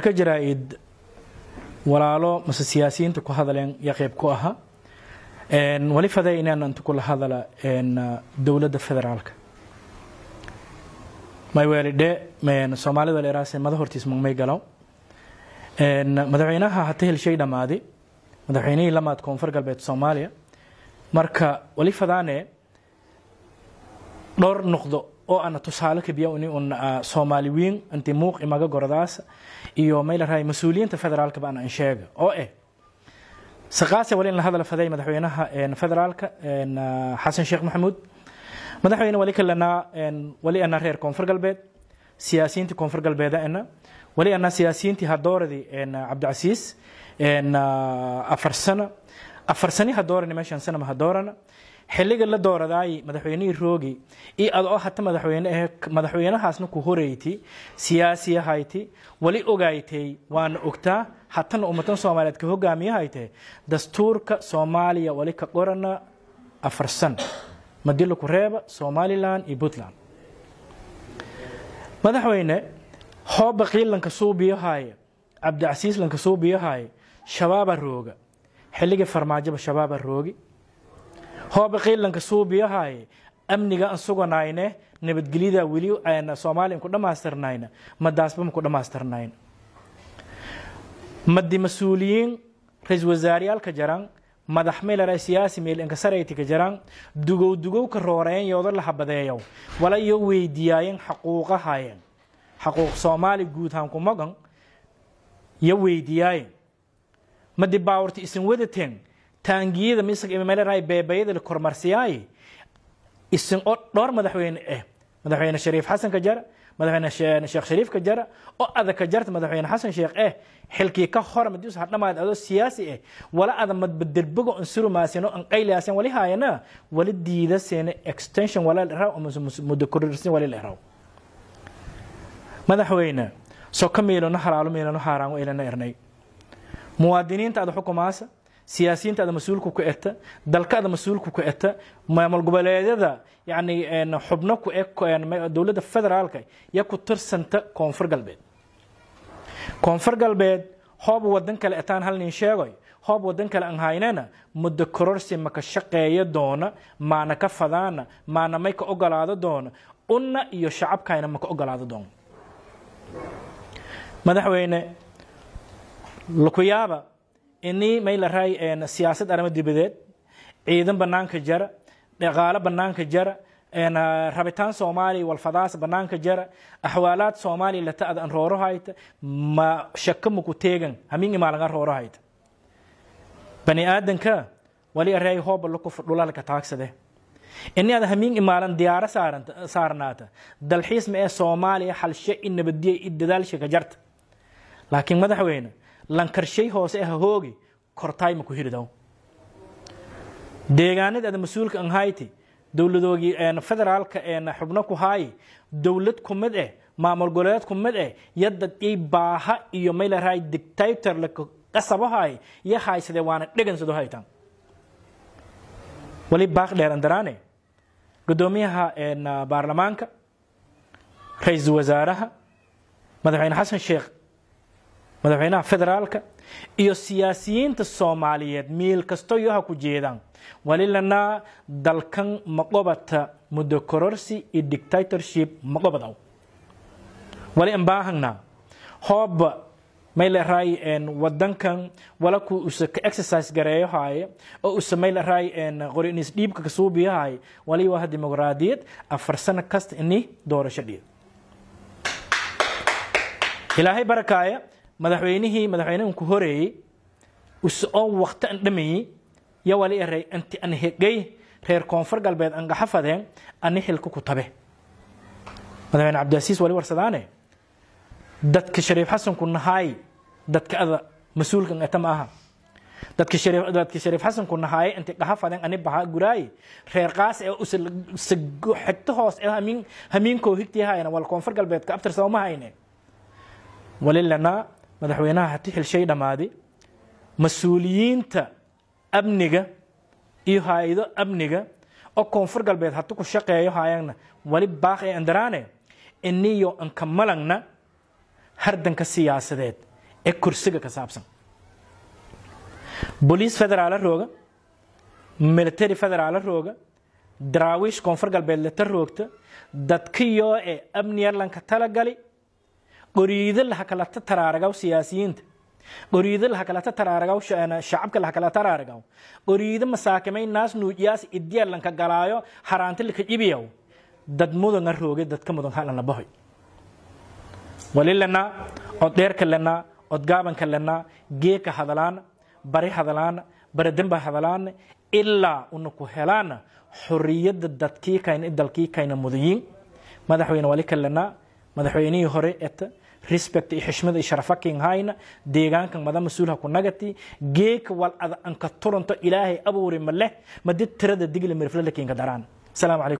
ka jaraa-id walaalo mase siyaasiyiinta ku hadaleen yaa qeyb ku ahaa wali faday inaan inta kula hadala dowladda federaalka mayweelidhe soomaalida leeraase mada hortiis mugmay galow madaxweynaha hata helshay dhammaadi madaxweynihii lamaad koonfur galbeed soomaaliya marka wali fadaane dhowr noqdo oo ana tusaale kabiya ini un ah, soomaali wiin inti muuq imaga gordaas iyo maylaray mas-uuliyiinta federaalka baana an sheega oo eh saqaase ah wali in la hadal faday madaxweynaha federaalka ah, xasan sheekh maxamuud madaxweyne wali kalenaa wali ana reer koonfur galbeed siyaasiyiintii koonfur galbeedana wali ana siyaasiyiintii hadooradi cabdicasiis afar sano afar sani hadoorani meeshan sanama hadoorana xiliga la dooradaayey madaxweynihii roogi i ad hata madaxweyne ahe eh, madaxweynahaasna ku horeyti siyaasiyahayti wali ogaaytey waana ogtaa hatana ummatan soomaaliyeed ka hogaamiyahayte dastuurka soomaaliya wali ka qorana afarsan madilo reeba somalilan iyo puntland madaxweyne hoobaqii lankasuubiyahaye cabdicasiis lankasuubiyahaye shabaaba rooga xilligii farmaajoba shabaaba roogi hooba qiilanka suubiyahay amniga an suganayne nabadgelyada weli soomaaliya ku dhammaystirnayna ma daasba maku dhammaystirnayn madi mas-uuliyiin ra-isul wasaareyaalka jaran madax meelara siyaasi meel inkasaraytika jaran dugow dugowka rooreeyanyooda la habadeeyo wala iyo weydiiyaayen xaquuqahayen xaquuq soomaali guudhaanku magan yo weydiiyaayen madi baawarta isin wadateen taangiyada misr ima beebayada la isin oo dhowr madaxweyne ah madaxweyne shariif xasan kajara madaxweyne sheekh shariif kajara oo adag kajarta madaxweyne xasan sheekh eh xilkii ka hor madius hadhamaad adoo siyaasi ah wala ada madbadelbogo an surumaasino an qayliyaasin wali haayana wali diidasina extension wala leraw muddo kororsin wali leraw madaxweyne so ka miilano halaalu miilano haaraan ilana ernay muwaadiniinta ada xukumaasa siyaasiyiintaada mas-uulku ku eta dalkaada mas-uulku ku eta maamul goboleedyada yani xubno ku eg dowladda federaalka yo ku tirsanta koonfur galbeed koonfur galbeed hoob wadan kale etaan hal nin sheegoy hoob wadan kale aan haynana muddo kororsi maka shaqeeyo doona maana ka fadaana maana may ogolaado doona unna iyo shacabkayna maka ogolaado doona madaxweyne lukuyaaba inii maylaray eh, siyaasad arrimo dibadeed ciidan banaanka jara dhaqaalo banaanka jara eh, rabitaan soomaaliya walfadaasa banaanka jara axwaalaad soomaaliya lata'da an roorohayta ma shaka muku teegan hamin imaalangan roorohayta bani aadanka wali areey hooba dhulalka taagsade ini ada hamin imaalan diyaaro saarnaata dalxiis ma ee soomaaliya halshe i nabadiya i dadaalshaka jarta laakiin madaxweyne lankarshay hoose ha hoogi kortaay ma ku hiri dow deegaanada ada mas-uulka an dowladoogii federaalka xubno ku haaye dowlad kumid eh maamul goboleed kumid eh yadadii baaha iyo maylaray dictator laka qasabahay ya haysade waana dhegansado haytaan wali baaq dheer andaraane gudoomiyaha baarlamaanka ra-iisul wasaaraha madaxweyne xasan sheekh madaxweynaha federaalka iyo siyaasiyiinta soomaaliyeed miil kasto iyo ha ku jeedaan walilanaa dalkan ma qobata muddo dictatorship ma wali ambaahangnaa hooba mayleray wadankan wala usa ka exercise gareeyo haaye oo usa mayleray qorinis dhiibka kasuubiyo haaye wali waa dimuqraadiyad afar sano kasta ini doorasho dhiyo ilaahay barakaaya madaxweynihii madaxweynanku horeeyey oo wakti an dhameeyey yawali eray anti an hegay reer koonfur galbeed angaxa fadeen ani xilku ku tabe madaxweyne cabdilcasiis wali warsadaane dadka shariif xasanku nahaay dadka ada mas-uulkan ata ma aha dadka dadka shariif xasanku nahaay anti qaxa ani baxa guraay reer qaas ee usa xigto hoos ee hamiin hamiinkoo higtii haayna wal koonfur galbeedka abtirsao ma hayne walilana madaxweynaha hati xilshay dhammaaday mas-uuliyiinta amniga iyo haa amniga oo koonfur galbeed hatu ku shaqeeyo haayagna wali baakh ee andaraane iniyo anka malagna hardanka siyaasadeed ee kursiga ka saabsan boliis federaala rooga military federaala rooga daraawiish koonfur galbeed leta roogta dadkiyoo ee amni yarlanka talagali qoriida lahakalata taraaragaw siyaasiyiinta qoriida lahakalata taraaragaw eh, shacabka lahakalata taraaragaw qoriida masaakamay naas nuujiyaas idiya galaayo haraanta lika cibiyaw dad mudanga rooge dadka mudanhalana bahoy walilana oddeerka lana odgaabanka lana geeka hadalaan bari hadalaan baradamba hadalaan ilaa una ku helaan xoriyadda dadkii kayna dalkii kayna mudayiin madaxweyne madaxweynihii hore eta respect iyo xishmada iyo sharafa kin hayna deegaanka mada mas-uulha ku nagati geeka wal anka turanto ilaahay abuuri ma leh ma did tirada digla mirflada kinka daraan salaamu calaykum